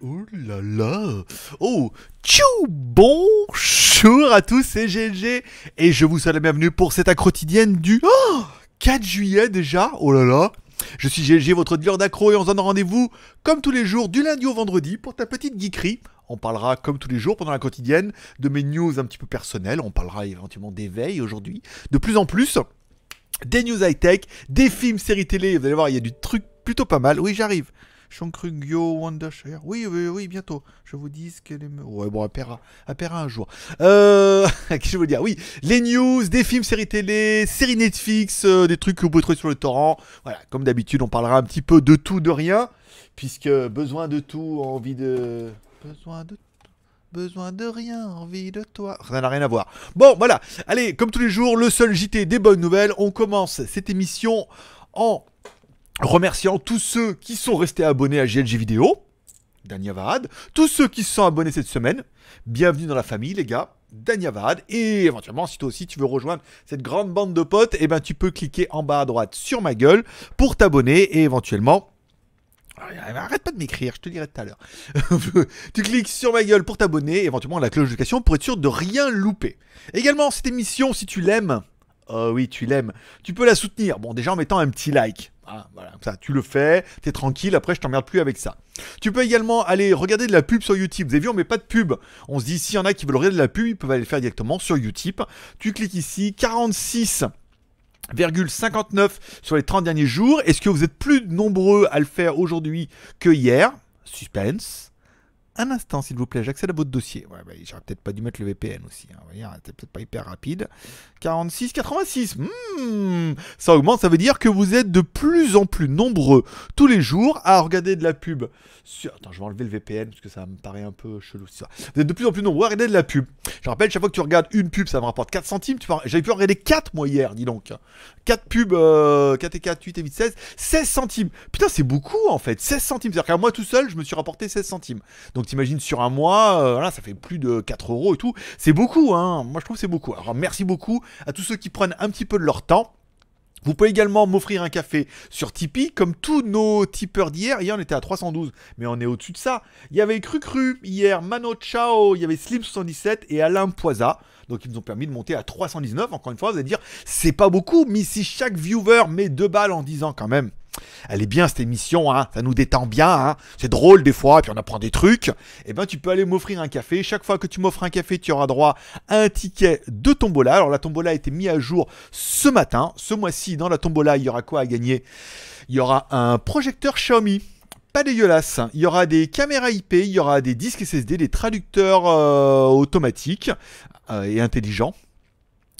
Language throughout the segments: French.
Oh là là Oh Tchou Bonjour à tous, c'est GLG Et je vous souhaite la bienvenue pour cette accro quotidienne du 4 juillet déjà Oh là là Je suis GLG, votre dealer d'accro, et on se donne rendez-vous, comme tous les jours, du lundi au vendredi, pour ta petite geekerie. On parlera, comme tous les jours, pendant la quotidienne, de mes news un petit peu personnelles. On parlera éventuellement d'éveil aujourd'hui. De plus en plus, des news high-tech, des films, séries télé. Vous allez voir, il y a du truc plutôt pas mal. Oui, j'arrive. yo Wondershare. Oui, oui, oui, bientôt. Je vous dis ce qu'elle est. Ouais, bon, elle paiera, elle un jour. Euh, que je veux dire Oui, les news, des films, séries télé, séries Netflix, euh, des trucs que vous pouvez trouver sur le torrent. Voilà, comme d'habitude, on parlera un petit peu de tout, de rien. Puisque besoin de tout, envie de. Besoin de Besoin de rien, envie de toi. Ça n'a rien à voir. Bon, voilà. Allez, comme tous les jours, le seul JT des bonnes nouvelles. On commence cette émission en remerciant tous ceux qui sont restés abonnés à GLG Vidéo, Danya Varad, tous ceux qui se sont abonnés cette semaine. Bienvenue dans la famille, les gars. Danya Vahad. Et éventuellement, si toi aussi tu veux rejoindre cette grande bande de potes, et eh ben, tu peux cliquer en bas à droite sur ma gueule pour t'abonner et éventuellement. Ah, arrête pas de m'écrire, je te dirai tout à l'heure. tu cliques sur ma gueule pour t'abonner, et éventuellement la cloche de notification pour être sûr de rien louper. Également, cette émission, si tu l'aimes, oh oui, tu l'aimes, tu peux la soutenir. Bon, déjà en mettant un petit like ah, ça, tu le fais, t'es tranquille, après je t'emmerde plus avec ça. Tu peux également aller regarder de la pub sur Utip. Vous avez vu, on met pas de pub. On se dit, s'il y en a qui veulent regarder de la pub, ils peuvent aller le faire directement sur Utip. Tu cliques ici, 46,59 sur les 30 derniers jours. Est-ce que vous êtes plus nombreux à le faire aujourd'hui que hier Suspense un instant, s'il vous plaît, j'accède à votre dossier. Ouais, bah, j'aurais peut-être pas dû mettre le VPN aussi. Hein, peut-être pas hyper rapide. 46, 86. Hmm, ça augmente, ça veut dire que vous êtes de plus en plus nombreux tous les jours à regarder de la pub. Attends, je vais enlever le VPN parce que ça me paraît un peu chelou. Ça. Vous êtes de plus en plus nombreux à regarder de la pub. Je rappelle, chaque fois que tu regardes une pub, ça me rapporte 4 centimes. Tu... J'avais pu en regarder 4 moi hier, dis donc. 4 pubs, 4 euh, et 4, 8 et 8, 16. 16 centimes. Putain, c'est beaucoup en fait. 16 centimes. C'est-à-dire que moi tout seul, je me suis rapporté 16 centimes. Donc t'imagines sur un mois, euh, ça fait plus de 4 euros et tout. C'est beaucoup, hein. Moi je trouve c'est beaucoup. Alors merci beaucoup à tous ceux qui prennent un petit peu de leur temps. Vous pouvez également m'offrir un café sur Tipeee, comme tous nos tipeurs d'hier. Hier, on était à 312, mais on est au-dessus de ça. Il y avait Crucru hier, Mano Chao, il y avait Slim77 et Alain Poisa. Donc, ils nous ont permis de monter à 319. Encore une fois, vous allez dire, c'est pas beaucoup, mais si chaque viewer met deux balles en disant quand même, elle est bien cette émission, hein. ça nous détend bien, hein. c'est drôle des fois, et puis on apprend des trucs. Et eh ben tu peux aller m'offrir un café. Chaque fois que tu m'offres un café, tu auras droit à un ticket de tombola. Alors la tombola a été mise à jour ce matin. Ce mois-ci, dans la tombola, il y aura quoi à gagner Il y aura un projecteur Xiaomi pas dégueulasse. Il y aura des caméras IP, il y aura des disques SSD, des traducteurs euh, automatiques euh, et intelligents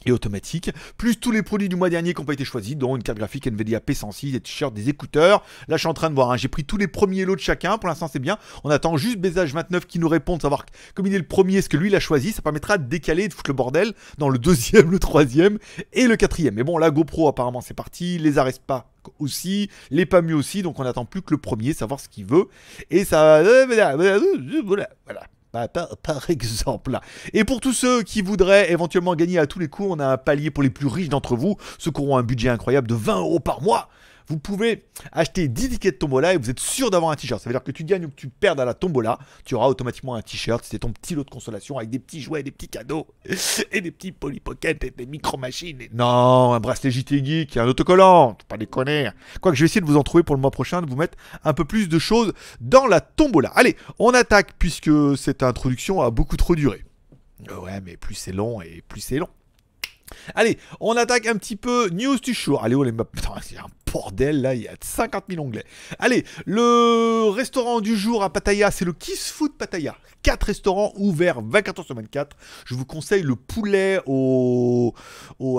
et automatique, plus tous les produits du mois dernier qui n'ont pas été choisis, dont une carte graphique NVIDIA P106, des t-shirts, des écouteurs. Là, je suis en train de voir, hein. j'ai pris tous les premiers lots de chacun, pour l'instant c'est bien. On attend juste Bézage29 qui nous réponde, savoir comme il est le premier, ce que lui il a choisi, ça permettra de décaler, de foutre le bordel dans le deuxième, le troisième et le quatrième. Mais bon, là, GoPro apparemment c'est parti, les pas aussi, les mieux aussi, donc on n'attend plus que le premier, savoir ce qu'il veut. Et ça... Euh, voilà par, exemple. Et pour tous ceux qui voudraient éventuellement gagner à tous les coups, on a un palier pour les plus riches d'entre vous, ceux qui auront un budget incroyable de 20 euros par mois. Vous pouvez acheter 10 tickets de tombola et vous êtes sûr d'avoir un t-shirt. Ça veut dire que tu gagnes ou que tu perds à la tombola, tu auras automatiquement un t-shirt. C'est ton petit lot de consolation avec des petits jouets, des petits cadeaux, et des petits polypockets, et des micro-machines. Non, un bracelet JT Geek, et un autocollant, pas déconner. Quoique je vais essayer de vous en trouver pour le mois prochain, de vous mettre un peu plus de choses dans la tombola. Allez, on attaque puisque cette introduction a beaucoup trop duré. Ouais, mais plus c'est long et plus c'est long. Allez, on attaque un petit peu News du jour. Allez, oh les maps. c'est un bordel là, il y a 50 000 onglets. Allez, le restaurant du jour à Pattaya, c'est le Kiss Food Pattaya. Quatre restaurants ouverts 24 h sur 24. Je vous conseille le poulet au,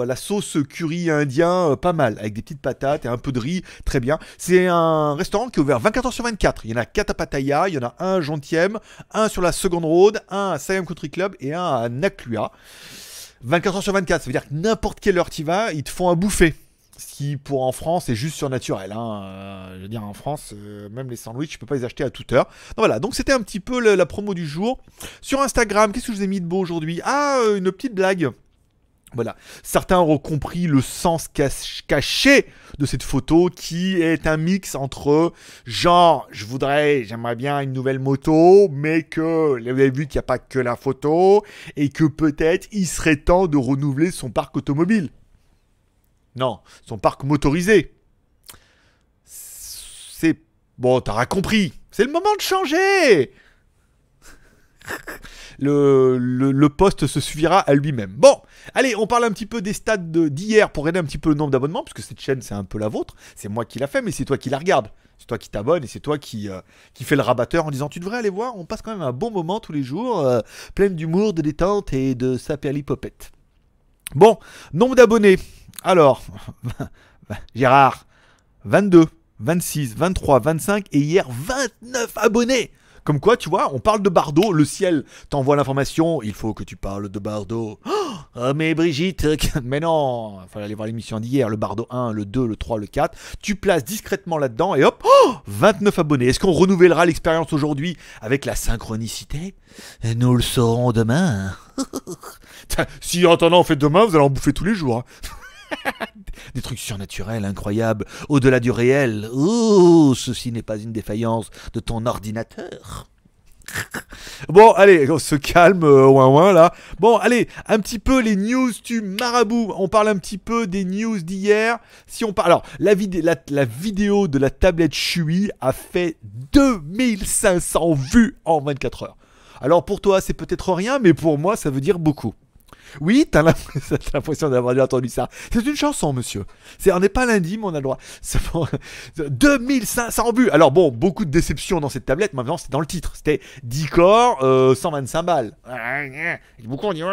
à la sauce curry indien, euh, pas mal, avec des petites patates et un peu de riz, très bien. C'est un restaurant qui est ouvert 24 h sur 24. Il y en a 4 à Pattaya, il y en a un à un sur la Seconde Road, un à Siam Country Club et un à Naklua. 24 h sur 24, ça veut dire que n'importe quelle heure tu vas, ils te font à bouffer. Ce qui, pour en France, est juste surnaturel. Hein. Euh, je veux dire, en France, euh, même les sandwichs, je peux pas les acheter à toute heure. Donc voilà, donc c'était un petit peu la promo du jour. Sur Instagram, qu'est-ce que je vous ai mis de beau aujourd'hui Ah, euh, une petite blague. Voilà. Certains auront compris le sens caché de cette photo qui est un mix entre genre, je voudrais, j'aimerais bien une nouvelle moto, mais que vous avez vu qu'il n'y a pas que la photo et que peut-être il serait temps de renouveler son parc automobile. Non, son parc motorisé. C'est bon, t'auras compris. C'est le moment de changer le, le, poste se suffira à lui-même. Bon, allez, on parle un petit peu des stats d'hier pour aider un petit peu le nombre d'abonnements, puisque cette chaîne, c'est un peu la vôtre. C'est moi qui l'a fait, mais c'est toi qui la regarde. C'est toi qui t'abonnes et c'est toi qui, euh, qui fais le rabatteur en disant tu devrais aller voir, on passe quand même un bon moment tous les jours, euh, pleine d'humour, de détente et de saperlipopette. Bon, nombre d'abonnés. Alors, Gérard, 22, 26, 23, 25 et hier 29 abonnés. Comme quoi, tu vois, on parle de bardo, le ciel t'envoie l'information, il faut que tu parles de bardo. Oh, oh, mais Brigitte, mais non, Il fallait aller voir l'émission d'hier, le bardo 1, le 2, le 3, le 4. Tu places discrètement là-dedans et hop, 29 abonnés. Est-ce qu'on renouvellera l'expérience aujourd'hui avec la synchronicité Nous le saurons demain. si en attendant on fait demain, vous allez en bouffer tous les jours. Hein. des trucs surnaturels, incroyables, au-delà du réel. Oh, ceci n'est pas une défaillance de ton ordinateur. Bon, allez, on se calme, euh, ouin là. Bon, allez, un petit peu les news tu marabout. On parle un petit peu des news d'hier. Si on parle, alors la, vidéo de la tablette Chewy a fait 2500 vues en 24 heures. Alors pour toi, c'est peut-être rien, mais pour moi, ça veut dire beaucoup. Oui, t'as l'impression d'avoir déjà entendu ça. C'est une chanson, monsieur. C'est, on n'est pas lundi, mais on a le droit. 2500 buts. Alors bon, beaucoup de déceptions dans cette tablette. Maintenant, c'est dans le titre. C'était 10 corps, 125 euh, balles. Beaucoup on dit,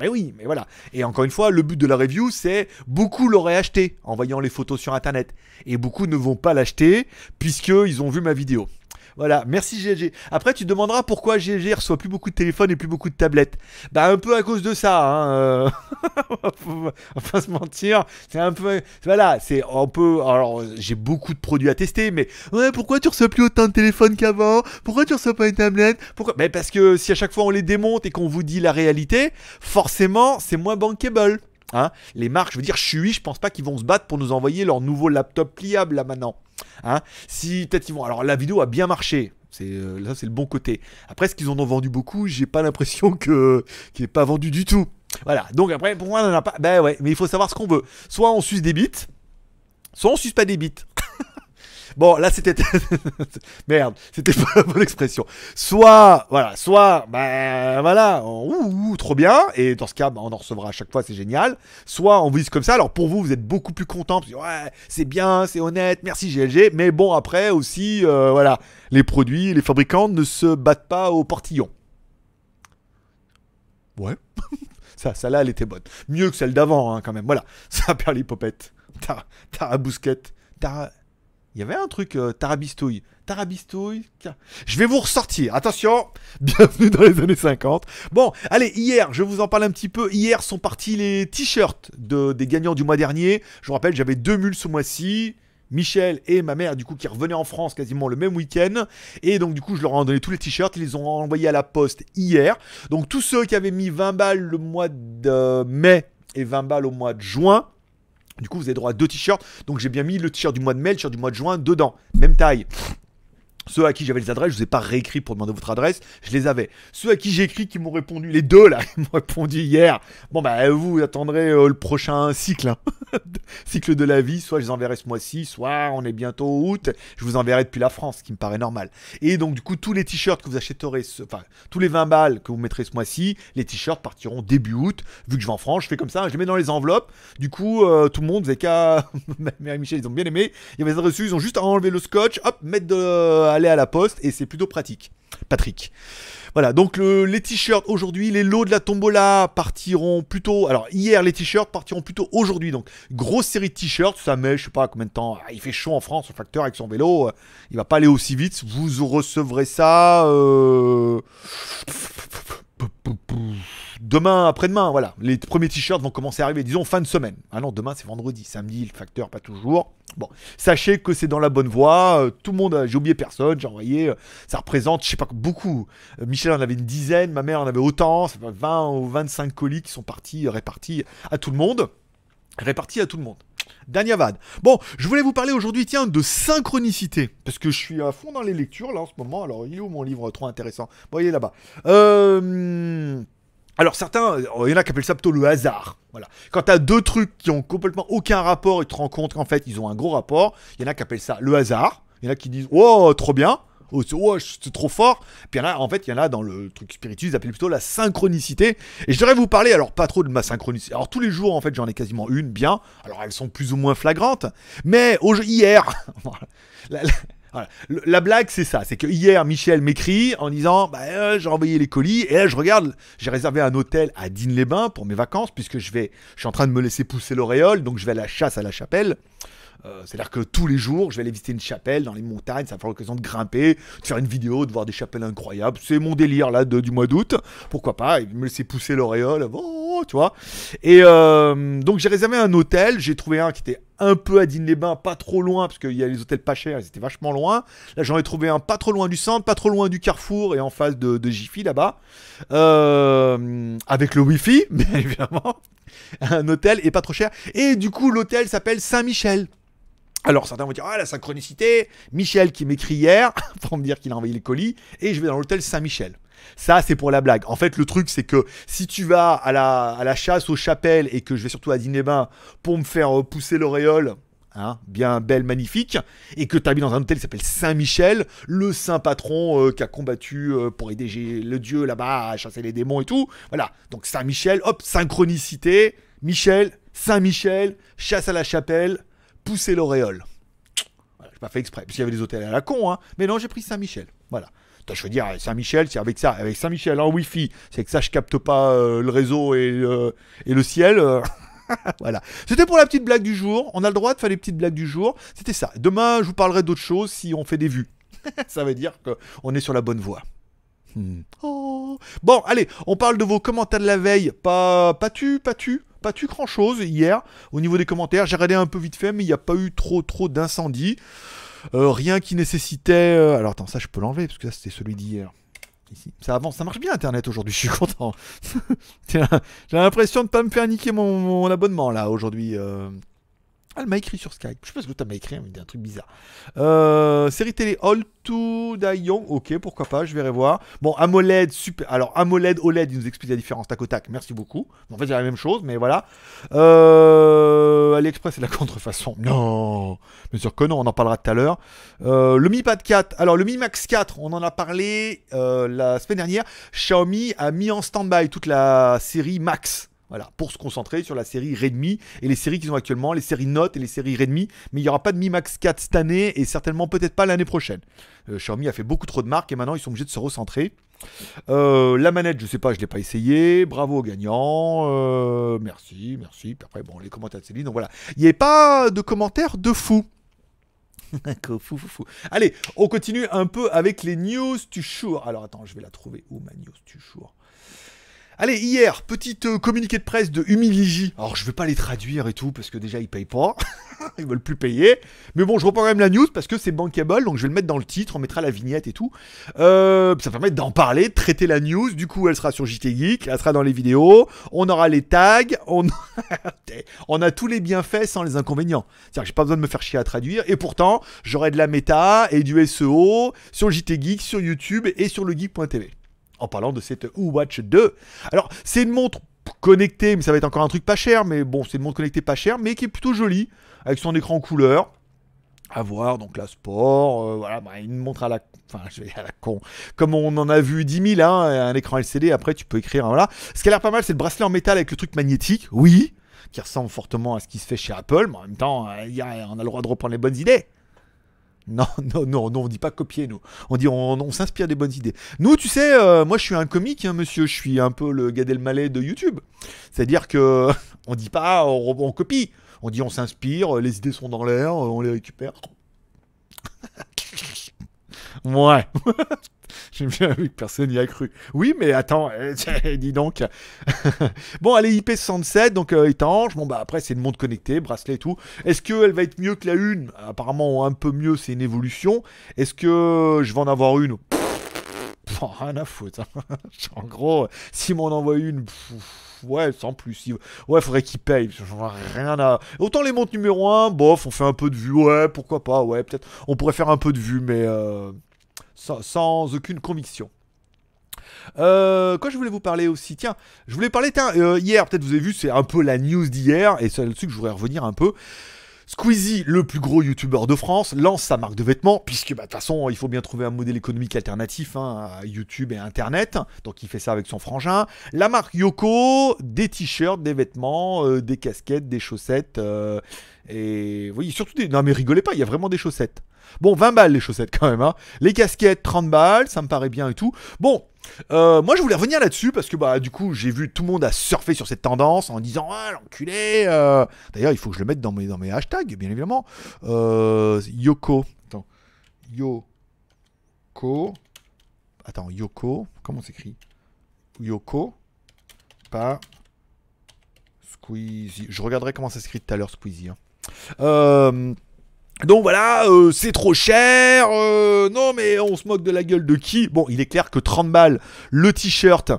mais oui, mais voilà. Et encore une fois, le but de la review, c'est beaucoup l'auraient acheté en voyant les photos sur Internet. Et beaucoup ne vont pas l'acheter puisqu'ils ont vu ma vidéo. Voilà, merci GLG. Après, tu demanderas pourquoi GLG reçoit plus beaucoup de téléphones et plus beaucoup de tablettes. Bah, un peu à cause de ça, hein. Euh... on va se mentir. C'est un peu. Voilà, c'est un peu. Alors, j'ai beaucoup de produits à tester, mais ouais, pourquoi tu reçois plus autant de téléphones qu'avant Pourquoi tu reçois pas une tablette Pourquoi bah, parce que si à chaque fois on les démonte et qu'on vous dit la réalité, forcément, c'est moins bankable. Hein les marques, je veux dire, je suis je pense pas qu'ils vont se battre pour nous envoyer leur nouveau laptop pliable là maintenant. Hein. si peut-être vont. Alors la vidéo a bien marché. C'est, euh, là, c'est le bon côté. Après, ce qu'ils en ont vendu beaucoup, j'ai pas l'impression que qu'il n'est pas vendu du tout. Voilà. Donc après, pour moi, on a pas. Ben ouais, mais il faut savoir ce qu'on veut. Soit on suce des bites soit on suce pas des bites Bon, là, c'était. Merde, c'était pas la bonne expression. Soit, voilà, soit, ben bah, voilà, ouh, trop bien, et dans ce cas, bah, on en recevra à chaque fois, c'est génial. Soit on vous dit comme ça, alors pour vous, vous êtes beaucoup plus content, ouais, c'est bien, c'est honnête, merci GLG, mais bon, après aussi, euh, voilà, les produits, les fabricants ne se battent pas au portillon. Ouais. ça, ça là, elle était bonne. Mieux que celle d'avant, hein, quand même. Voilà. Ça perd l'hypopète. T'as, Tara Bousquette. t'as. Il y avait un truc tarabistouille. Euh, tarabistouille. Je vais vous ressortir. Attention, bienvenue dans les années 50. Bon, allez, hier, je vous en parle un petit peu. Hier sont partis les t-shirts de, des gagnants du mois dernier. Je vous rappelle, j'avais deux mules ce mois-ci. Michel et ma mère, du coup, qui revenaient en France quasiment le même week-end. Et donc, du coup, je leur ai donné tous les t-shirts. Ils les ont envoyés à la poste hier. Donc, tous ceux qui avaient mis 20 balles le mois de mai et 20 balles au mois de juin du coup, vous avez droit à deux t-shirts. Donc, j'ai bien mis le t-shirt du mois de mai, le t-shirt du mois de juin dedans. Même taille. Ceux à qui j'avais les adresses, je ne vous ai pas réécrit pour demander votre adresse, je les avais. Ceux à qui j'ai écrit qui m'ont répondu, les deux là, ils m'ont répondu hier. Bon bah vous attendrez euh, le prochain cycle, hein. cycle de la vie, soit je les enverrai ce mois-ci, soit on est bientôt août, je vous enverrai depuis la France, ce qui me paraît normal. Et donc du coup tous les t-shirts que vous achèterez, enfin tous les 20 balles que vous mettrez ce mois-ci, les t-shirts partiront début août. Vu que je vais en France, je fais comme ça, je les mets dans les enveloppes. Du coup euh, tout le monde, vous qu'à... Mère Michel, ils ont bien aimé. Il y avait ils ont juste à enlever le scotch, hop, mettre de aller à la poste et c'est plutôt pratique. Patrick. Voilà, donc les t-shirts aujourd'hui, les lots de la tombola partiront plutôt. Alors hier, les t-shirts partiront plutôt aujourd'hui. Donc grosse série de t-shirts, ça met, je sais pas combien de temps. Ah, il fait chaud en France, le facteur avec son vélo, euh, il va pas aller aussi vite. Vous recevrez ça. Euh, demain, après-demain, voilà. Les premiers t-shirts vont commencer à arriver, disons fin de semaine. Ah non, demain c'est vendredi, samedi, le facteur, pas toujours. Bon, sachez que c'est dans la bonne voie. Euh, tout le monde, j'ai oublié personne, j'ai envoyé, euh, ça représente, je sais pas, beaucoup. Euh, Michel en avait une dizaine, ma mère en avait autant, 20 ou 25 colis qui sont partis, répartis à tout le monde. Répartis à tout le monde. Danyavad. Bon, je voulais vous parler aujourd'hui, tiens, de synchronicité, parce que je suis à fond dans les lectures là en ce moment. Alors, il est où mon livre trop intéressant Bon, il là-bas. Euh, alors certains, euh, il y en a qui appellent ça plutôt le hasard. Voilà. Quand as deux trucs qui ont complètement aucun rapport et tu te rends compte qu'en fait ils ont un gros rapport, il y en a qui appellent ça le hasard. Il y en a qui disent oh trop bien oh, c'est trop fort. Puis là, en fait, il y en a dans le truc spirituel, ils appellent plutôt la synchronicité. Et je devrais vous parler, alors pas trop de ma synchronicité. Alors tous les jours, en fait, j'en ai quasiment une, bien. Alors elles sont plus ou moins flagrantes. Mais hier, la, blague, c'est ça. C'est que hier, Michel m'écrit en disant bah, euh, J'ai envoyé les colis. Et là, je regarde, j'ai réservé un hôtel à Digne-les-Bains pour mes vacances, puisque je, vais, je suis en train de me laisser pousser l'auréole. Donc, je vais à la chasse à la chapelle. Euh, c'est-à-dire que tous les jours, je vais aller visiter une chapelle dans les montagnes, ça va faire l'occasion de grimper, de faire une vidéo, de voir des chapelles incroyables. C'est mon délire là du mois d'août. Pourquoi pas Il Me laisser pousser l'auréole, oh, tu vois. Et euh, donc j'ai réservé un hôtel, j'ai trouvé un qui était un peu à Dînes les bains pas trop loin, parce qu'il y a les hôtels pas chers, ils étaient vachement loin. Là, j'en ai trouvé un pas trop loin du centre, pas trop loin du carrefour et en face de, Jiffy là-bas. Euh, avec le Wi-Fi, bien évidemment. Un hôtel et pas trop cher. Et du coup, l'hôtel s'appelle Saint-Michel. Alors certains vont dire, ah la synchronicité, Michel qui m'écrit hier pour me dire qu'il a envoyé le colis, et je vais dans l'hôtel Saint-Michel. Ça, c'est pour la blague. En fait, le truc, c'est que si tu vas à la, chasse aux chapelles et que je vais surtout à Dine-Bain pour me faire euh, pousser l'auréole, hein, bien belle, magnifique, et que tu habites dans un hôtel qui s'appelle Saint-Michel, le saint patron euh, qui a combattu euh, pour aider le dieu là-bas à chasser les démons et tout. Voilà. Donc Saint-Michel, hop, synchronicité, Michel, Saint-Michel, chasse à la chapelle, pousser l'auréole. Voilà, j'ai pas fait exprès, parce qu'il y avait des hôtels à la con, hein. Mais non, j'ai pris Saint-Michel. Voilà. Je veux dire, Saint-Michel, c'est avec ça, avec Saint-Michel en hein, Wi-Fi, c'est que ça, je capte pas euh, le réseau et, le ciel. Euh, voilà. C'était pour la petite blague du jour. On a le droit de faire les petites blagues du jour. C'était ça. Demain, je vous parlerai d'autres choses si on fait des vues. ça veut dire qu'on est sur la bonne voie. Hmm. Oh. Bon, allez, on parle de vos commentaires de la veille. Pas, pas tu, pas tu tu grand chose hier au niveau des commentaires. J'ai regardé un peu vite fait, mais il n'y a pas eu trop trop d'incendies. Euh, rien qui nécessitait. Euh, alors attends, ça je peux l'enlever parce que ça c'était celui d'hier. Ici. Ça avance, ça marche bien Internet aujourd'hui, je suis content. J'ai l'impression de pas me faire niquer mon, abonnement là aujourd'hui. Euh. Elle m'a écrit sur Skype. Je sais pas ce que tu m'a écrit, un truc bizarre. Euh, série télé All to Young. Ok, pourquoi pas, je verrai voir. Bon, AMOLED, super. Alors, AMOLED, OLED, il nous explique la différence. Tac au tac, merci beaucoup. En fait, c'est la même chose, mais voilà. Euh, AliExpress, c'est la contrefaçon. Non, bien sûr que non, on en parlera tout à l'heure. Euh, le Mi Pad 4. Alors, le Mi Max 4, on en a parlé euh, la semaine dernière. Xiaomi a mis en stand-by toute la série Max. Voilà, pour se concentrer sur la série Redmi et les séries qu'ils ont actuellement, les séries Note et les séries Redmi. Mais il n'y aura pas de Mi Max 4 cette année et certainement peut-être pas l'année prochaine. Euh, Xiaomi a fait beaucoup trop de marques et maintenant ils sont obligés de se recentrer. Euh, la manette, je ne sais pas, je l'ai pas essayé. Bravo aux gagnants. Euh, merci, merci. après, bon, les commentaires de Céline. Donc voilà, il n'y a pas de commentaires de fou. fou, fou, fou. Allez, on continue un peu avec les news Tu Alors attends, je vais la trouver. Où ma news tu Allez, hier, petite euh, communiqué de presse de Humiligi. Alors, je vais pas les traduire et tout, parce que déjà, ils payent pas. ils veulent plus payer. Mais bon, je reprends quand même la news, parce que c'est bankable, donc je vais le mettre dans le titre, on mettra la vignette et tout. Euh, ça permet d'en parler, de traiter la news. Du coup, elle sera sur JT Geek, elle sera dans les vidéos, on aura les tags, on, on a tous les bienfaits sans les inconvénients. C'est-à-dire que j'ai pas besoin de me faire chier à traduire, et pourtant, j'aurai de la méta et du SEO sur JT Geek, sur YouTube et sur le geek.tv en parlant de cette Watch 2. Alors, c'est une montre connectée, mais ça va être encore un truc pas cher, mais bon, c'est une montre connectée pas cher, mais qui est plutôt jolie, avec son écran couleur. À voir, donc la sport, euh, voilà, bah, une montre à la, enfin, je vais à la con. Comme on en a vu 10 000, hein, un écran LCD, après tu peux écrire, hein, voilà. Ce qui a l'air pas mal, c'est le bracelet en métal avec le truc magnétique, oui, qui ressemble fortement à ce qui se fait chez Apple, mais en même temps, euh, on a le droit de reprendre les bonnes idées. Non, non, non, on dit pas copier, nous. On dit on, s'inspire des bonnes idées. Nous, tu sais, euh, moi je suis un comique, hein, monsieur, je suis un peu le Gad Elmaleh de YouTube. C'est-à-dire que on dit pas on, on copie, on dit on s'inspire, euh, les idées sont dans l'air, euh, on les récupère. ouais. J'ai bien vu que personne n'y a cru. Oui, mais attends, euh, dis donc. bon, elle est IP67, donc étanche. Euh, bon, bah après, c'est une montre connectée, bracelet et tout. Est-ce qu'elle va être mieux que la une Apparemment, un peu mieux, c'est une évolution. Est-ce que je vais en avoir une oh, rien à foutre. Hein. en gros, si m'en envoie une, ouais, sans plus. Ouais, faudrait qu'il paye. Rien à. Autant les montres numéro 1, bof, on fait un peu de vue. Ouais, pourquoi pas. Ouais, peut-être. On pourrait faire un peu de vue, mais. Euh, sans, aucune conviction. Euh, quoi je voulais vous parler aussi Tiens, je voulais parler tiens, euh, hier, peut-être vous avez vu, c'est un peu la news d'hier, et c'est là-dessus que je voudrais revenir un peu. Squeezie, le plus gros youtubeur de France, lance sa marque de vêtements, puisque bah, de toute façon, il faut bien trouver un modèle économique alternatif hein, à YouTube et Internet. Donc il fait ça avec son frangin. La marque Yoko, des t-shirts, des vêtements, euh, des casquettes, des chaussettes. et voyez surtout des... Non mais rigolez pas, il y a vraiment des chaussettes. Bon, 20 balles les chaussettes quand même. Hein. Les casquettes, 30 balles, ça me paraît bien et tout. Bon, euh, moi, je voulais revenir là-dessus parce que bah, du coup, j'ai vu tout le monde a surfer sur cette tendance en disant Ah, l'enculé euh. D'ailleurs, il faut que je le mette dans mes, dans mes hashtags, bien évidemment. Euh, Yoko. Attends. Yoko. Attends, Yoko. Comment s'écrit Yoko. Pas Squeezie. Je regarderai comment ça s'écrit tout à l'heure, Squeezie. Hein. Euh. Donc voilà, euh, c'est trop cher. Euh, non, mais on se moque de la gueule de qui Bon, il est clair que 30 balles, le t-shirt,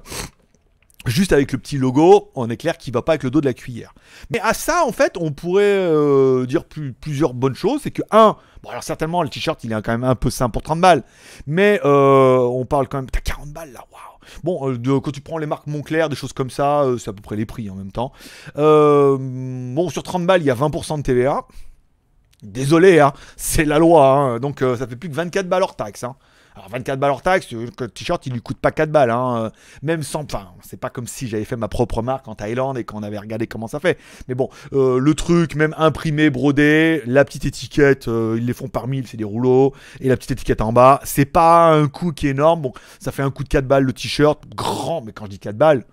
juste avec le petit logo, on est clair qu'il va pas avec le dos de la cuillère. Mais à ça, en fait, on pourrait euh, dire plusieurs bonnes choses. C'est que, un, bon, alors certainement, le t-shirt, il est quand même un peu sain pour 30 balles. Mais on parle quand même, t'as 40 balles là, waouh. Bon, quand tu prends les marques Montclair, des choses comme ça, c'est à peu près les prix en même temps. bon, sur 30 balles, il y a 20% de TVA. Désolé, hein, c'est la loi. Hein. donc euh, ça fait plus que 24 balles hors taxe. Hein. Alors 24 balles hors taxe, euh, le t-shirt il lui coûte pas 4 balles. Euh, même sans. Enfin, c'est pas comme si j'avais fait ma propre marque en Thaïlande et qu'on avait regardé comment ça fait. Mais bon, le truc, même imprimé, brodé, la petite étiquette, ils les font par mille, c'est des rouleaux. Et la petite étiquette en bas, c'est pas un coût qui est énorme. Bon, ça fait un coup de 4 balles le t-shirt, grand, mais quand je dis 4 balles,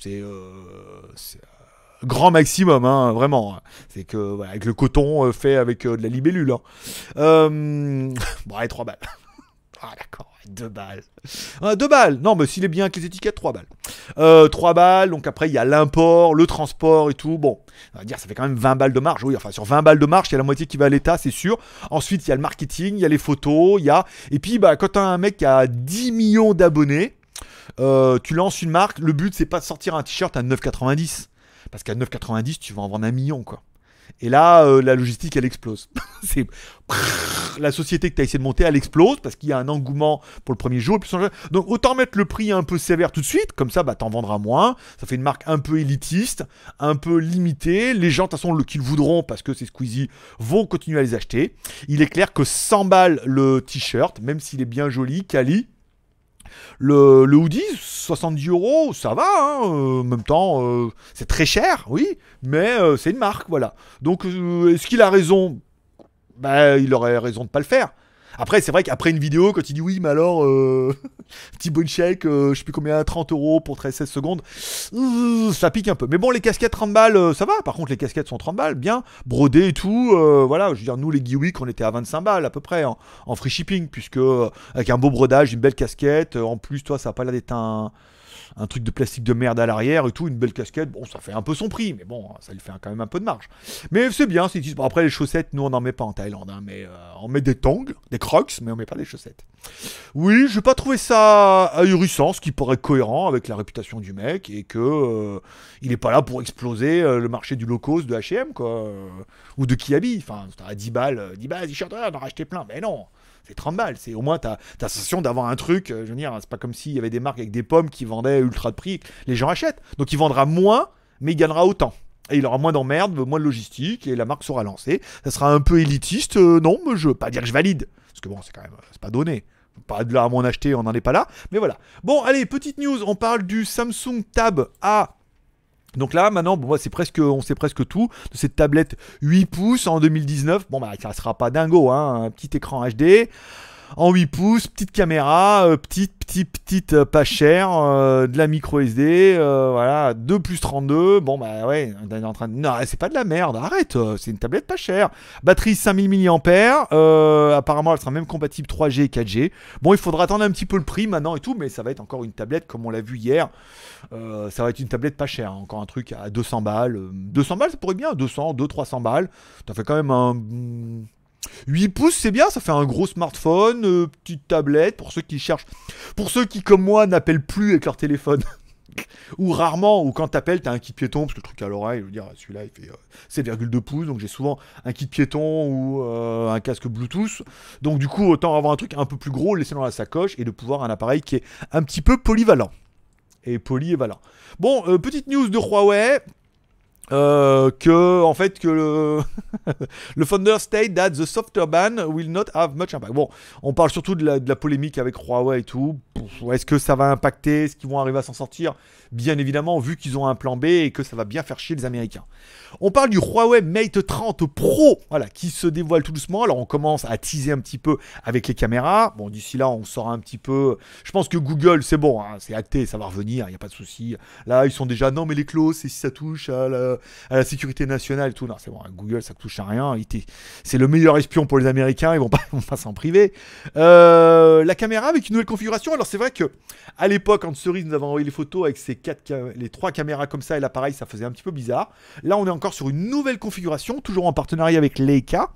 c'est grand maximum, hein, vraiment. C'est que voilà, avec le coton euh, fait avec euh, de la libellule. Hein. Euh, bon, allez, 3 ah, balles. ah d'accord. 2 balles. 2 balles Non, mais s'il est bien avec les étiquettes, 3 balles. 3 balles, donc après il y a l'import, le transport et tout. Bon, on va dire, ça fait quand même 20 balles de marge. Oui, enfin, sur 20 balles de marge, il y a la moitié qui va à l'État, c'est sûr. Ensuite, il y a le marketing, il y a les photos, il y a. Et puis, bah, quand t'as un mec qui a 10 millions d'abonnés, tu lances une marque, le but c'est pas de sortir un t-shirt à 9,90 parce qu'à 9,90, tu vas en vendre un million, quoi. Et là, euh, la logistique, elle explose. c'est la société que tu as essayé de monter, elle explose parce qu'il y a un engouement pour le premier jour. Donc autant mettre le prix un peu sévère tout de suite, comme ça, bah, t'en vendras moins. Ça fait une marque un peu élitiste, un peu limitée. Les gens, de toute façon, le qu'ils voudront parce que c'est Squeezie, vont continuer à les acheter. Il est clair que 100 balles le t-shirt, même s'il est bien joli, Kali, le, le hoodie, 70 euros, ça va. Hein, euh, en même temps, euh, c'est très cher, oui, mais euh, c'est une marque, voilà. Donc, est-ce qu'il a raison Bah, il aurait raison de pas le faire. Après, c'est vrai qu'après une vidéo, quand il dit oui, mais alors, euh, petit bon chèque, euh, je sais plus combien, 30 euros pour 13, 16 secondes, euh, ça pique un peu. Mais bon, les casquettes 30 balles, ça va. Par contre, les casquettes sont 30 balles, bien, brodées et tout. voilà, je veux dire, nous, les Geewick, on était à 25 balles à peu près en, free shipping, puisque avec un beau brodage, une belle casquette, en plus, toi, ça a pas l'air d'être un un truc de plastique de merde à l'arrière et tout, une belle casquette. Bon, ça fait un peu son prix, mais bon, ça lui fait quand même un peu de marge. Mais c'est bien, c'est bon, après les chaussettes, nous on n'en met pas en Thaïlande, hein, mais euh, on met des tongs, des crocs, mais on met pas des chaussettes. Oui, je n'ai pas trouvé ça ahurissant, ce qui paraît cohérent avec la réputation du mec et que euh, il n'est pas là pour exploser euh, le marché du low de H&M quoi, ou de Kiabi. Enfin, à 10 balles, 10 balles, t-shirt, on en a racheté plein, mais non c'est 30 balles. C'est au moins t'as as, sensation d'avoir un truc. Euh, je veux dire, c'est pas comme s'il y avait des marques avec des pommes qui vendaient ultra de prix. Les gens achètent. Donc il vendra moins, mais il gagnera autant. Et il aura moins d'emmerdes, moins de logistique, et la marque sera lancée. Ça sera un peu élitiste, euh, non, mais je veux pas dire que je valide. Parce que bon, c'est quand même, c'est pas donné. Pas de là à m'en acheter, on n'en est pas là. Mais voilà. Bon, allez, petite news, on parle du Samsung Tab A. Donc là, maintenant, bon, c'est presque, on sait presque tout de cette tablette 8 pouces en 2019. Bon, bah, ça sera pas dingo, hein, un petit écran HD en 8 pouces, petite caméra, euh, petite, petite, petite, euh, pas chère, euh, de la micro SD, voilà, 2 plus 32. Bon, bah ouais, on est en train de. Non, c'est pas de la merde, arrête, c'est une tablette pas chère. Batterie 5000 mAh, apparemment elle sera même compatible 3G et 4G. Bon, il faudra attendre un petit peu le prix maintenant et tout, mais ça va être encore une tablette comme on l'a vu hier. ça va être une tablette pas chère, hein. encore un truc à 200 balles. 200 balles, ça pourrait bien, 200, 200, 300 balles. Ça fait quand même un hmm, 8 pouces, c'est bien, ça fait un gros smartphone, euh, petite tablette, pour ceux qui cherchent. Pour ceux qui, comme moi, n'appellent plus avec leur téléphone. ou rarement, ou quand t'appelles, t'as un kit piéton, parce que le truc à l'oreille, je veux dire, celui-là, il fait 7,2 euh, pouces, donc j'ai souvent un kit piéton ou euh, un casque Bluetooth. Donc du coup, autant avoir un truc un peu plus gros, laisser dans la sacoche, et de pouvoir un appareil qui est un petit peu polyvalent. Et polyvalent. Bon, petite news de Huawei, euh, que en fait que le, le founder state that the software ban will not have much impact. Bon, on parle surtout de la, polémique avec Huawei et tout. Est-ce que ça va impacter Est-ce qu'ils vont arriver à s'en sortir Bien évidemment, vu qu'ils ont un plan B et que ça va bien faire chier les Américains. On parle du Huawei Mate 30 Pro, voilà, qui se dévoile tout doucement. Alors on commence à teaser un petit peu avec les caméras. Bon, d'ici là, on sort un petit peu. Je pense que Google, c'est bon, hein, c'est acté, ça va revenir, il n'y a pas de souci. Là, ils sont déjà non mais les clauses, c'est si ça touche à la à la sécurité nationale et tout. Non, c'est bon, Google, ça touche à rien. C'est le meilleur espion pour les Américains, ils vont pas s'en priver. Euh, la caméra avec une nouvelle configuration. Alors, c'est vrai que à l'époque, en cerise, nous avons envoyé les photos avec ces quatre, les trois caméras comme ça et l'appareil, ça faisait un petit peu bizarre. Là, on est encore sur une nouvelle configuration, toujours en partenariat avec Leica,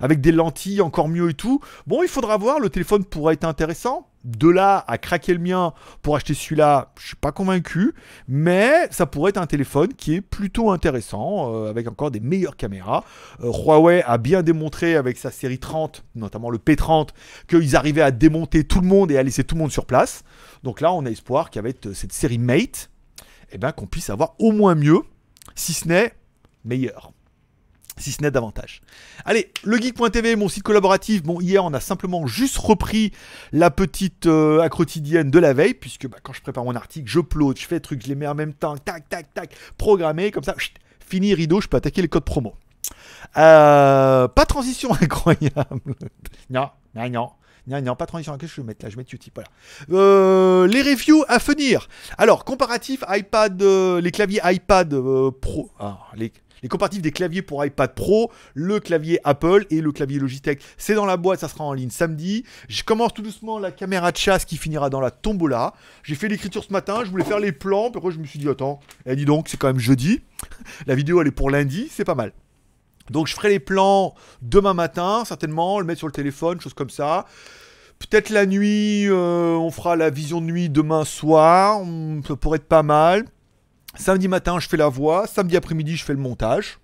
avec des lentilles encore mieux et tout. Bon, il faudra voir, le téléphone pourrait être intéressant de là à craquer le mien pour acheter celui-là, je suis pas convaincu, mais ça pourrait être un téléphone qui est plutôt intéressant, euh, avec encore des meilleures caméras. Euh, Huawei a bien démontré avec sa série 30, notamment le P30, qu'ils arrivaient à démonter tout le monde et à laisser tout le monde sur place. Donc là, on a espoir qu'avec euh, cette série Mate, eh ben, qu'on puisse avoir au moins mieux, si ce n'est meilleur si ce n'est davantage. Allez, legeek.tv, mon site collaboratif. Bon, hier, on a simplement juste repris la petite à euh, quotidienne de la veille, puisque bah, quand je prépare mon article, je plote, je fais truc, je les mets en même temps, tac, tac, tac, programmé, comme ça, fini, rideau, je peux attaquer les codes promo. Euh, pas transition incroyable. non, non, non. Non, non, pas transition. Qu'est-ce que je vais mettre là Je mets Utip, voilà. Euh, les reviews à venir. Alors, comparatif iPad, les claviers iPad Pro. Ah, les comparatifs des claviers pour iPad Pro, le clavier Apple et le clavier Logitech, c'est dans la boîte, ça sera en ligne samedi. Je commence tout doucement la caméra de chasse qui finira dans la tombola. J'ai fait l'écriture ce matin, je voulais faire les plans, puis après je me suis dit, attends, elle eh, dis donc, c'est quand même jeudi. la vidéo elle est pour lundi, c'est pas mal. Donc je ferai les plans demain matin, certainement, le mettre sur le téléphone, chose comme ça. Peut-être la nuit, euh, on fera la vision de nuit demain soir, hmm, ça pourrait être pas mal. Samedi matin, je fais la voix. Samedi après-midi, je fais le montage.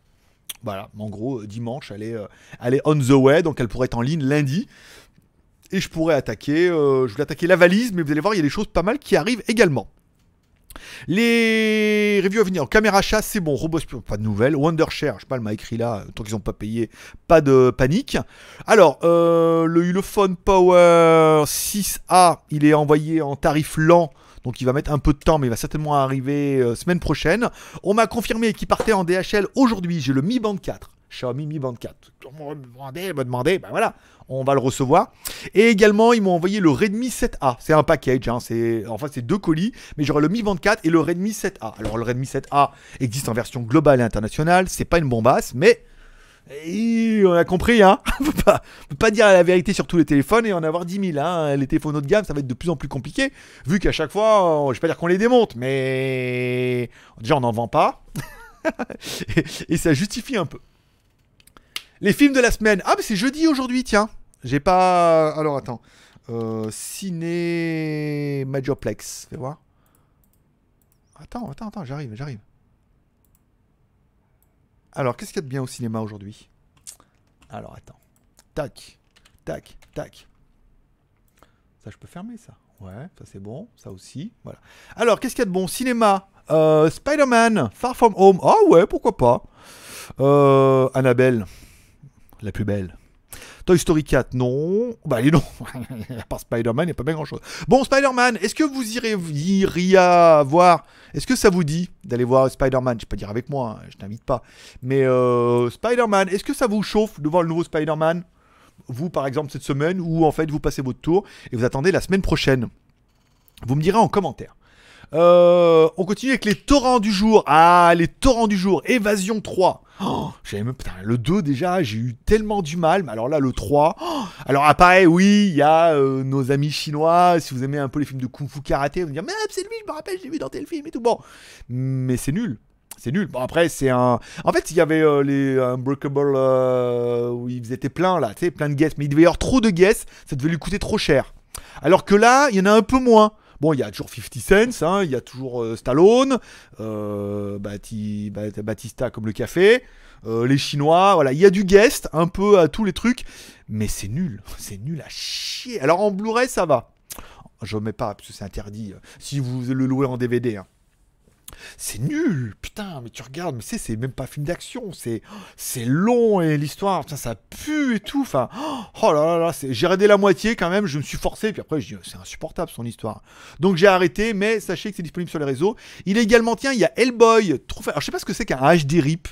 Voilà, en gros, euh, dimanche, euh, elle est, on the way, donc elle pourrait être en ligne lundi. Et je pourrais attaquer, euh, je vais attaquer la valise, mais vous allez voir, il y a des choses pas mal qui arrivent également. Les reviews à venir. Caméra chasse, c'est bon. Robot pas de nouvelles. Wondershare, je sais pas, m'a écrit là, tant qu'ils n'ont pas payé, pas de panique. Alors, le Ulefone Power 6A, il est envoyé en tarif lent donc il va mettre un peu de temps, mais il va certainement arriver euh, semaine prochaine. On m'a confirmé qu'il partait en DHL aujourd'hui. J'ai le Mi Band 4. Xiaomi Mi Band 4. On m'a demandé, ben voilà, on va le recevoir. Et également, ils m'ont envoyé le Redmi 7A. C'est un package, hein. c'est, enfin c'est deux colis, mais j'aurai le Mi Band 4 et le Redmi 7A. Alors le Redmi 7A existe en version globale et internationale, c'est pas une bombasse, mais on a compris, hein. on, pas, peut pas dire la vérité sur tous les téléphones et en avoir 10 000. Hein. Les téléphones haut de gamme, ça va être de plus en plus compliqué, vu qu'à chaque fois, je vais pas dire qu'on les démonte, mais déjà on n'en vend pas. et, ça justifie un peu. Les films de la semaine. Ah, mais c'est jeudi aujourd'hui, tiens. J'ai pas. Alors attends. Euh, ciné Majorplex. Fais voir. Attends, attends, attends, j'arrive, j'arrive. Alors, qu'est-ce qu'il y a de bien au cinéma aujourd'hui Alors, attends. Tac, tac, tac. Ça, je peux fermer ça. Ouais, ça c'est bon, ça aussi. Voilà. Alors, qu'est-ce qu'il y a de bon au Cinéma, euh, Spider-Man, Far From Home. Ah ouais, pourquoi pas. Euh, Annabelle, la plus belle. Toy Story 4, non. Bah, allez, non. à part Spider-Man, il n'y a pas bien grand-chose. Bon, Spider-Man, est-ce que vous irez, voir Est-ce que ça vous dit d'aller voir Spider-Man Je vais pas dire avec moi, hein, je t'invite pas. Mais euh, Spider-Man, est-ce que ça vous chauffe de voir le nouveau Spider-Man Vous, par exemple, cette semaine, ou en fait, vous passez votre tour et vous attendez la semaine prochaine Vous me direz en commentaire. Euh, on continue avec les torrents du jour. Ah, les torrents du jour. Évasion 3. j'avais même, putain, le 2 déjà, j'ai eu tellement du mal. Mais alors là, le 3. alors, après oui, il y a euh, nos amis chinois. Si vous aimez un peu les films de Kung Fu Karaté, vous allez dire, mais ah, c'est lui, je me rappelle, j'ai vu dans tel film et tout. Bon, mais c'est nul. C'est nul. Bon, après, c'est un. En fait, il y avait euh, les Unbreakable où ils étaient pleins, là, tu sais, plein de guests. Mais il devait y avoir trop de guests, ça devait lui coûter trop cher. Alors que là, il y en a un peu moins. Bon, il y a toujours 50 Cents, hein, il y a toujours euh, Stallone, euh, Batista comme le café, euh, les Chinois, voilà, il y a du guest un peu à tous les trucs, mais c'est nul, c'est nul à chier. Alors en Blu-ray, ça va. Je mets pas, parce que c'est interdit, si vous le louez en DVD. Hein c'est nul, putain, mais tu regardes, mais c'est même pas film d'action, c'est c'est long et l'histoire, ça pue et tout, enfin, oh là là j'ai raidé la moitié quand même, je me suis forcé, puis après je dis c'est insupportable son histoire. Donc j'ai arrêté, mais sachez que c'est disponible sur les réseaux. Il est également, tiens, il y a Hellboy, Alors je sais pas ce que c'est qu'un HD RIP.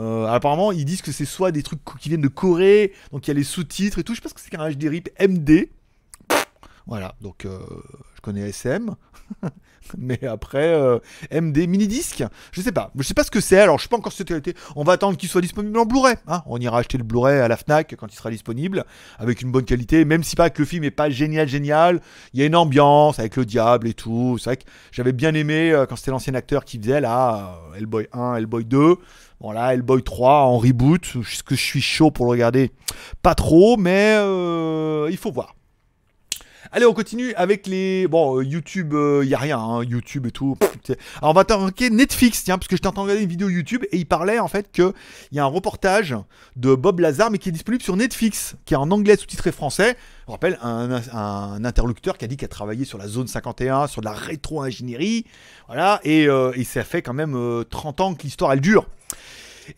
Euh, apparemment, ils disent que c'est soit des trucs qui viennent de Corée, donc il y a les sous-titres et tout. Je sais pas ce que c'est qu'un HD RIP MD. Voilà, donc euh, je connais SM, mais après euh, MD mini disque, je sais pas, je sais pas ce que c'est. Alors je sais pas encore cette qualité. On va attendre qu'il soit disponible en Blu-ray. Hein. On ira acheter le Blu-ray à la Fnac quand il sera disponible avec une bonne qualité, même si pas que le film est pas génial génial. Il y a une ambiance avec le diable et tout. C'est vrai que j'avais bien aimé euh, quand c'était l'ancien acteur qui faisait là Hellboy 1, Hellboy 2. Voilà, là Hellboy 3 en reboot. Ce que je suis chaud pour le regarder, pas trop, mais il faut voir. Allez, on continue avec les. Bon, euh, YouTube, il euh, n'y a rien, hein, YouTube et tout. Alors, on va t'invoquer Netflix, tiens, parce que j'étais en train regarder une vidéo YouTube et il parlait en fait qu'il y a un reportage de Bob Lazar, mais qui est disponible sur Netflix, qui est en anglais sous-titré français. rappelle un, interlocuteur qui a dit qu'il a travaillé sur la zone 51, sur de la rétro-ingénierie. Voilà, et, euh, et, ça fait quand même 30 euh, ans que l'histoire elle dure.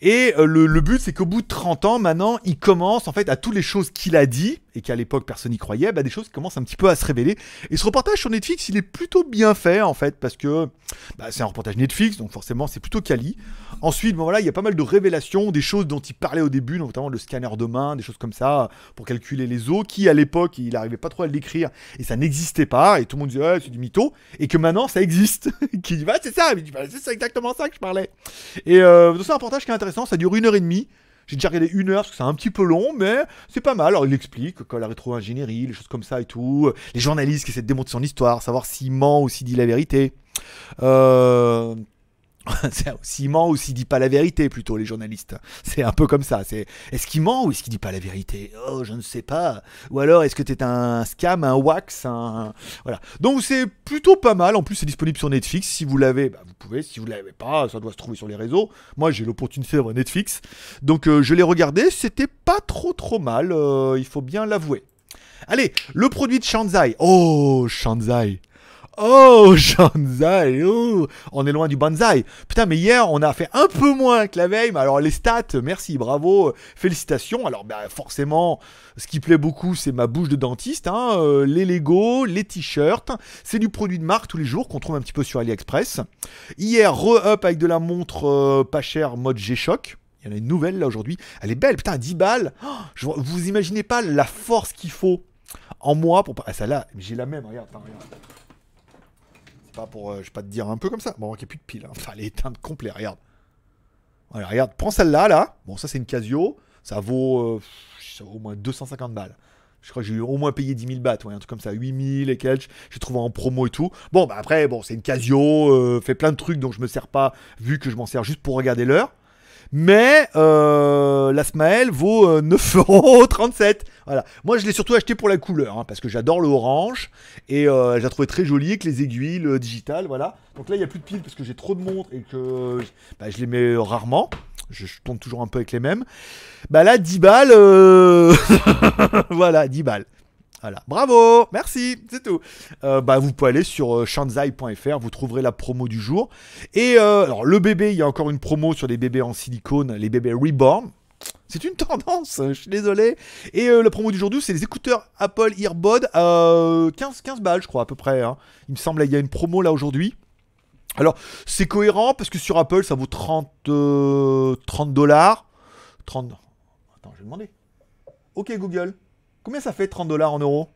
Et euh, le, but, c'est qu'au bout de 30 ans, maintenant, il commence en fait à toutes les choses qu'il a dit et qu'à l'époque personne n'y croyait, bah, des choses commencent un petit peu à se révéler. Et ce reportage sur Netflix, il est plutôt bien fait en fait, parce que bah, c'est un reportage Netflix, donc forcément c'est plutôt quali. Ensuite, bon, voilà, il y a pas mal de révélations, des choses dont il parlait au début, notamment le scanner de main, des choses comme ça, pour calculer les eaux, qui à l'époque il n'arrivait pas trop à l'écrire, et ça n'existait pas, et tout le monde disait ouais, c'est du mytho, et que maintenant ça existe. qui dit bah c'est ça, bah, c'est exactement ça que je parlais. Et euh, c'est un reportage qui est intéressant, ça dure une heure et demie. J'ai déjà regardé une heure parce que c'est un petit peu long, mais c'est pas mal. Alors il explique quoi, la rétro-ingénierie, les choses comme ça et tout. Les journalistes qui essaient de démonter son histoire, savoir s'il ment ou s'il dit la vérité. Euh s'il ment ou s'il dit pas la vérité, plutôt, les journalistes. C'est un peu comme ça. C'est est-ce qu'il ment ou est-ce qu'il dit pas la vérité Oh, je ne sais pas. Ou alors, est-ce que es un scam, un wax Voilà. Donc, c'est plutôt pas mal. En plus, c'est disponible sur Netflix. Si vous l'avez, bah, vous pouvez. Si vous ne l'avez pas, ça doit se trouver sur les réseaux. Moi, j'ai l'opportunité d'avoir Netflix. Donc, euh, je l'ai regardé. C'était pas trop, trop mal. Euh, il faut bien l'avouer. Allez, le produit de Shanzai. Oh, Shanzai. Oh, Shanzai, on est loin du banzai. Putain, mais hier, on a fait un peu moins que la veille. Mais alors, les stats, merci, bravo, félicitations. Alors, bah, forcément, ce qui plaît beaucoup, c'est ma bouche de dentiste, hein, euh, les Lego, les t-shirts. C'est du produit de marque tous les jours qu'on trouve un petit peu sur AliExpress. Hier, re-up avec de la montre euh, pas chère, mode G-Shock. Il y en a une nouvelle là aujourd'hui. Elle est belle, putain, 10 balles. Oh, vous imaginez pas la force qu'il faut en moi pour. Ah, ça là, j'ai la même, regarde. regarde pas pour, euh, je vais pas te dire un peu comme ça. Bon, il n'y plus de pile. Hein. Enfin, elle est complet, regarde. Voilà, regarde, prends celle-là, là. Bon, ça, c'est une Casio. Ça vaut, euh, au moins 250 balles. Je crois que j'ai au moins payé 10 000 bahts, ouais, un truc comme ça, 8 000 et quelques. J'ai trouvé en promo et tout. Bon, bah après, bon, c'est une Casio, euh, fait plein de trucs, dont je me sers pas, vu que je m'en sers juste pour regarder l'heure. Mais euh, la Smael vaut 9,37€. Euh, voilà. Moi, je l'ai surtout acheté pour la couleur, hein, parce que j'adore l'orange Et euh, je la très jolie avec les aiguilles, digitales voilà. Donc là, il n'y a plus de piles parce que j'ai trop de montres et que bah, je les mets euh, rarement. Je, tombe toujours un peu avec les mêmes. Bah là, 10 balles. Euh, voilà, 10 balles. Voilà. Bravo, merci, c'est tout. Euh, bah, vous pouvez aller sur euh, shanzai.fr, vous trouverez la promo du jour. Et euh, alors, le bébé, il y a encore une promo sur les bébés en silicone, les bébés reborn. C'est une tendance, je suis désolé. Et la promo du jour c'est les écouteurs Apple Earbud à 15, balles, je crois, à peu près. Hein. Il me semble, qu'il y a une promo là aujourd'hui. Alors, c'est cohérent parce que sur Apple, ça vaut 30 dollars. 30 dollars. Attends, je vais demander. Ok, Google. Combien ça fait 30 dollars en euros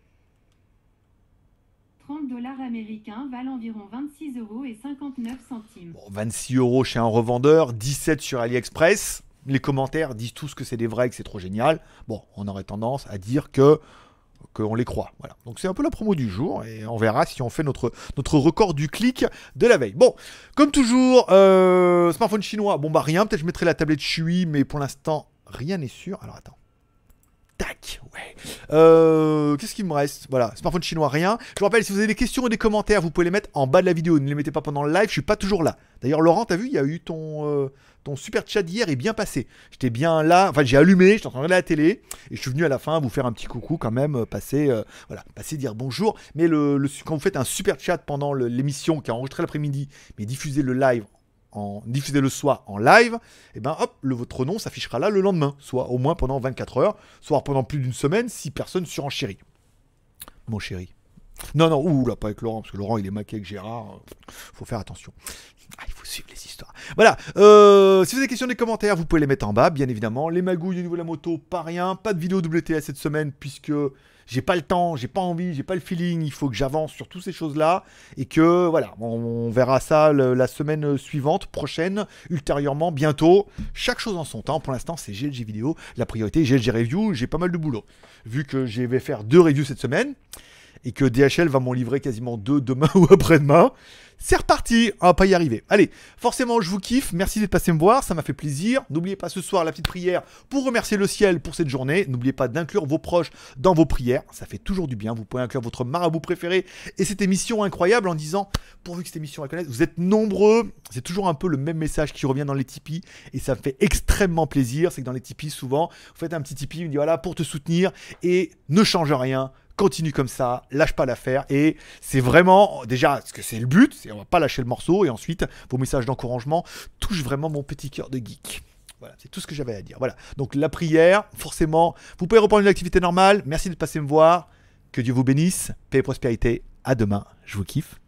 30 dollars américains valent environ 26 euros et 59 centimes. Bon, 26 euros chez un revendeur, 17 sur AliExpress. Les commentaires disent tous que c'est des vrais et que c'est trop génial. Bon, on aurait tendance à dire que qu'on les croit. Voilà. Donc c'est un peu la promo du jour et on verra si on fait notre, notre record du clic de la veille. Bon, comme toujours, euh, smartphone chinois, bon bah rien, peut-être je mettrai la tablette Chewy, mais pour l'instant, rien n'est sûr. Alors attends. Tac, ouais. Euh, Qu'est-ce qu'il me reste Voilà, smartphone chinois, rien. Je vous rappelle, si vous avez des questions ou des commentaires, vous pouvez les mettre en bas de la vidéo. Ne les mettez pas pendant le live, je suis pas toujours là. D'ailleurs, Laurent, t'as vu, il y a eu ton, euh, ton super chat d'hier est bien passé. J'étais bien là, enfin j'ai allumé, j'étais en train de regarder la télé, et je suis venu à la fin vous faire un petit coucou quand même, euh, passer, euh, voilà, passer dire bonjour. Mais le, quand vous faites un super chat pendant l'émission qui est enregistrée l'après-midi, mais diffusez le live en diffuser le soir en live, et eh ben hop, le, votre nom s'affichera là le lendemain, soit au moins pendant 24 heures, soit pendant plus d'une semaine si personne chéri Mon chéri. Non, non, ouh là, pas avec Laurent, parce que Laurent il est maqué avec Gérard, euh, faut faire attention. Ah, il faut suivre les histoires. Voilà, euh, si vous avez des questions, des commentaires, vous pouvez les mettre en bas, bien évidemment. Les magouilles au niveau de la moto, pas rien, pas de vidéo WTS cette semaine, puisque j'ai pas le temps, j'ai pas envie, j'ai pas le feeling, il faut que j'avance sur toutes ces choses-là et que voilà, on, verra ça la semaine suivante, prochaine, ultérieurement, bientôt. Chaque chose en son temps. Pour l'instant, c'est GLG vidéo, la priorité GLG review, j'ai pas mal de boulot vu que je vais faire deux reviews cette semaine et que DHL va m'en livrer quasiment deux demain ou après-demain. C'est reparti, on va pas y arriver. Allez, forcément, je vous kiffe. Merci d'être passé me voir, ça m'a fait plaisir. N'oubliez pas ce soir la petite prière pour remercier le ciel pour cette journée. N'oubliez pas d'inclure vos proches dans vos prières, ça fait toujours du bien. Vous pouvez inclure votre marabout préféré et cette émission incroyable en disant pourvu que cette émission reconnaisse, vous êtes nombreux. C'est toujours un peu le même message qui revient dans les Tipeee et ça me fait extrêmement plaisir. C'est que dans les Tipeee, souvent, vous faites un petit Tipeee, vous dites voilà pour te soutenir et ne change rien continue comme ça, lâche pas l'affaire. Et c'est vraiment, déjà, parce que c'est le but, c'est on va pas lâcher le morceau. Et ensuite, vos messages d'encouragement touchent vraiment mon petit cœur de geek. Voilà, c'est tout ce que j'avais à dire. Voilà. Donc la prière, forcément, vous pouvez reprendre une activité normale. Merci de passer me voir. Que Dieu vous bénisse. Paix et prospérité. À demain. Je vous kiffe.